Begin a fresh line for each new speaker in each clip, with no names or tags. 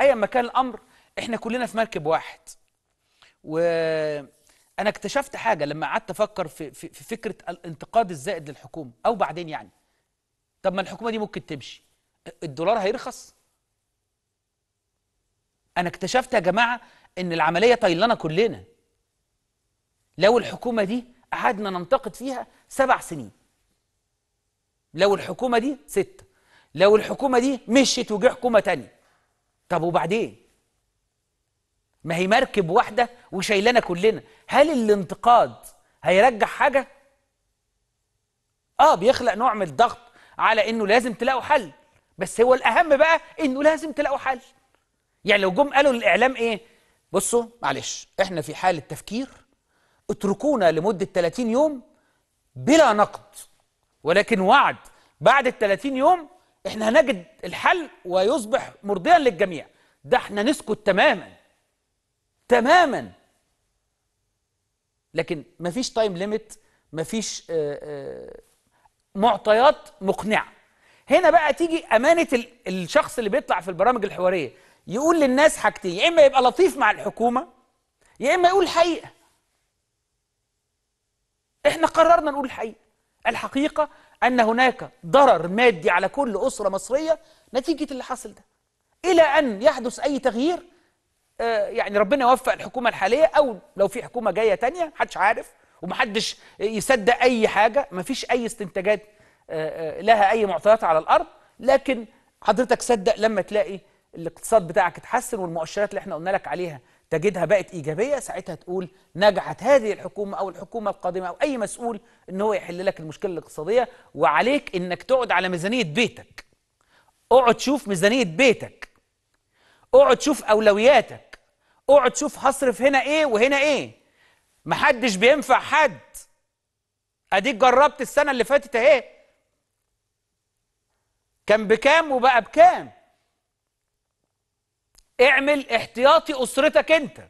ايا ما كان الامر احنا كلنا في مركب واحد وانا اكتشفت حاجه لما قعدت افكر في, في, في فكره الانتقاد الزائد للحكومه او بعدين يعني طب ما الحكومه دي ممكن تمشي الدولار هيرخص انا اكتشفت يا جماعه ان العمليه طيلانه كلنا لو الحكومه دي قعدنا ننتقد فيها سبع سنين لو الحكومه دي سته لو الحكومه دي مشيت وجه حكومه تانيه طب وبعدين ما هي مركب واحده وشايلانا كلنا هل الانتقاد هيرجع حاجه اه بيخلق نوع من الضغط على انه لازم تلاقوا حل بس هو الاهم بقى انه لازم تلاقوا حل يعني لو جم قالوا للاعلام ايه بصوا معلش احنا في حاله تفكير اتركونا لمده 30 يوم بلا نقد ولكن وعد بعد ال 30 يوم احنا هنجد الحل ويصبح مرضيا للجميع ده احنا نسكت تماما تماما لكن مفيش تايم ليميت مفيش آه، آه، معطيات مقنعه هنا بقى تيجي امانه الشخص اللي بيطلع في البرامج الحواريه يقول للناس حاجتين يا اما يبقى لطيف مع الحكومه يا اما يقول الحقيقه احنا قررنا نقول الحقيقه الحقيقه أن هناك ضرر مادي على كل أسرة مصرية نتيجة اللي حصل ده إلى أن يحدث أي تغيير آه، يعني ربنا يوفق الحكومة الحالية أو لو في حكومة جاية تانية محدش عارف ومحدش يصدق أي حاجة مفيش أي استنتاجات آه، آه، لها أي معطيات على الأرض لكن حضرتك صدق لما تلاقي الاقتصاد بتاعك اتحسن والمؤشرات اللي احنا قلنا لك عليها تجدها بقت ايجابيه ساعتها تقول نجحت هذه الحكومه او الحكومه القادمه او اي مسؤول ان هو يحل لك المشكله الاقتصاديه وعليك انك تقعد على ميزانيه بيتك اقعد شوف ميزانيه بيتك اقعد شوف اولوياتك اقعد شوف هصرف هنا ايه وهنا ايه محدش بينفع حد اديك جربت السنه اللي فاتت اهي كان بكام وبقى بكام اعمل احتياطي اسرتك انت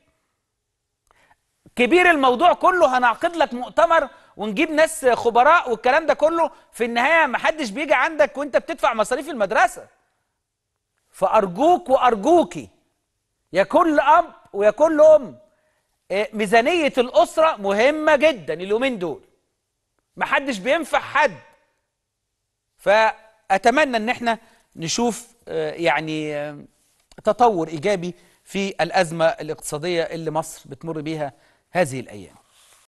كبير الموضوع كله هنعقد لك مؤتمر ونجيب ناس خبراء والكلام ده كله في النهايه ما حدش بيجي عندك وانت بتدفع مصاريف المدرسه فارجوك وارجوكي يا كل اب ويا كل ام آه، ميزانيه الاسره مهمه جدا اليومين دول ما حدش بينفع حد فاتمنى ان احنا نشوف آه، يعني آه، تطور إيجابي في الأزمة الاقتصادية اللي مصر بتمر بيها هذه الأيام